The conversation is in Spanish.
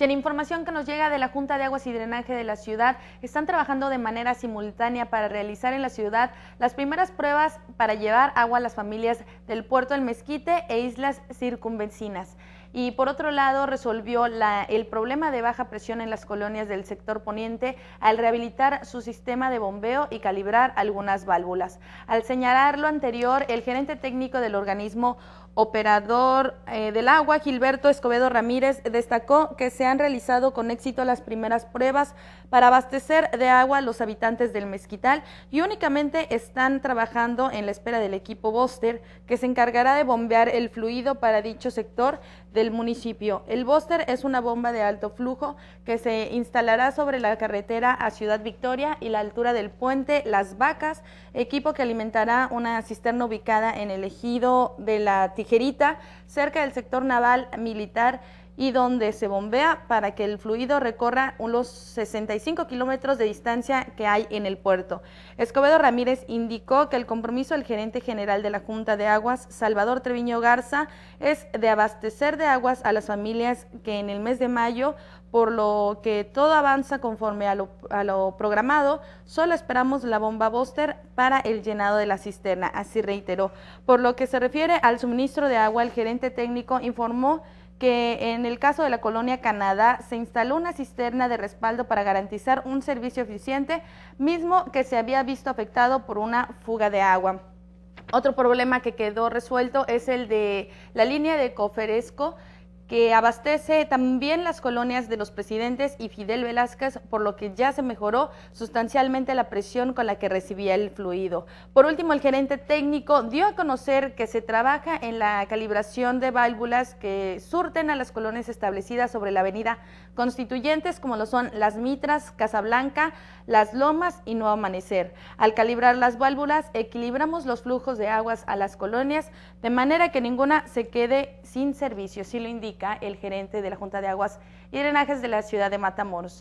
Y en información que nos llega de la Junta de Aguas y Drenaje de la ciudad, están trabajando de manera simultánea para realizar en la ciudad las primeras pruebas para llevar agua a las familias del puerto del Mezquite e islas circunvecinas y por otro lado resolvió la, el problema de baja presión en las colonias del sector poniente al rehabilitar su sistema de bombeo y calibrar algunas válvulas. Al señalar lo anterior, el gerente técnico del organismo operador eh, del agua, Gilberto Escobedo Ramírez, destacó que se han realizado con éxito las primeras pruebas para abastecer de agua a los habitantes del mezquital y únicamente están trabajando en la espera del equipo Boster, que se encargará de bombear el fluido para dicho sector de municipio. El Bóster es una bomba de alto flujo que se instalará sobre la carretera a Ciudad Victoria y la altura del puente Las Vacas, equipo que alimentará una cisterna ubicada en el ejido de la Tijerita, cerca del sector naval militar y donde se bombea para que el fluido recorra unos 65 kilómetros de distancia que hay en el puerto. Escobedo Ramírez indicó que el compromiso del gerente general de la Junta de Aguas, Salvador Treviño Garza, es de abastecer de aguas a las familias que en el mes de mayo, por lo que todo avanza conforme a lo, programado, solo esperamos la bomba Boster para el llenado de la cisterna, así reiteró. Por lo que se refiere al suministro de agua, el gerente técnico informó que en el caso de la colonia Canadá se instaló una cisterna de respaldo para garantizar un servicio eficiente, mismo que se había visto afectado por una fuga de agua. Otro problema que quedó resuelto es el de la línea de Coferesco que abastece también las colonias de los presidentes y Fidel Velázquez, por lo que ya se mejoró sustancialmente la presión con la que recibía el fluido. Por último, el gerente técnico dio a conocer que se trabaja en la calibración de válvulas que surten a las colonias establecidas sobre la avenida Constituyentes, como lo son Las Mitras, Casablanca, Las Lomas y Nuevo Amanecer. Al calibrar las válvulas, equilibramos los flujos de aguas a las colonias, de manera que ninguna se quede sin servicio, si lo indica el gerente de la Junta de Aguas y Drenajes de la ciudad de Matamoros.